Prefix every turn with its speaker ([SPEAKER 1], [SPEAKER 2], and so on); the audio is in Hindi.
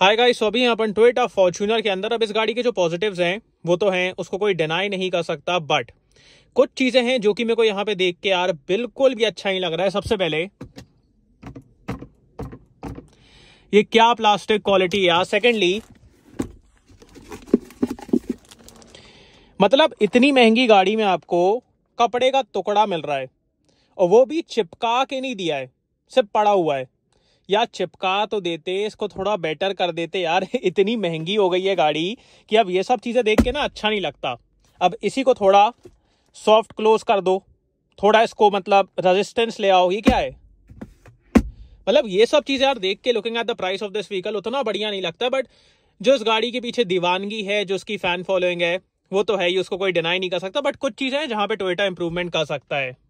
[SPEAKER 1] हाय गाइस सो अभी अपन टोयोटा फॉर्च्यूनर के अंदर अब इस गाड़ी के जो पॉजिटिव्स हैं वो तो हैं उसको कोई डिनाई नहीं कर सकता बट कुछ चीजें हैं जो कि मेरे को यहाँ पे देख के यार बिल्कुल भी अच्छा नहीं लग रहा है सबसे पहले ये क्या प्लास्टिक क्वालिटी यार सेकेंडली मतलब इतनी महंगी गाड़ी में आपको कपड़े का टुकड़ा मिल रहा है और वो भी चिपका के नहीं दिया है सिर्फ पड़ा हुआ है या चिपका तो देते इसको थोड़ा बेटर कर देते यार इतनी महंगी हो गई है गाड़ी कि अब ये सब चीज़ें देख के ना अच्छा नहीं लगता अब इसी को थोड़ा सॉफ्ट क्लोज कर दो थोड़ा इसको मतलब रेजिस्टेंस ले आओ ये क्या है मतलब ये सब चीज़ें यार देख के looking at the price of this vehicle उतना बढ़िया नहीं लगता बट जो इस गाड़ी के पीछे दीवानगी है जो उसकी फैन फॉलोइंग है वो तो है ही उसको कोई डिनाई नहीं कर सकता बट कुछ चीज़ें हैं जहाँ पे टोयोटा इंप्रूवमेंट कर सकता है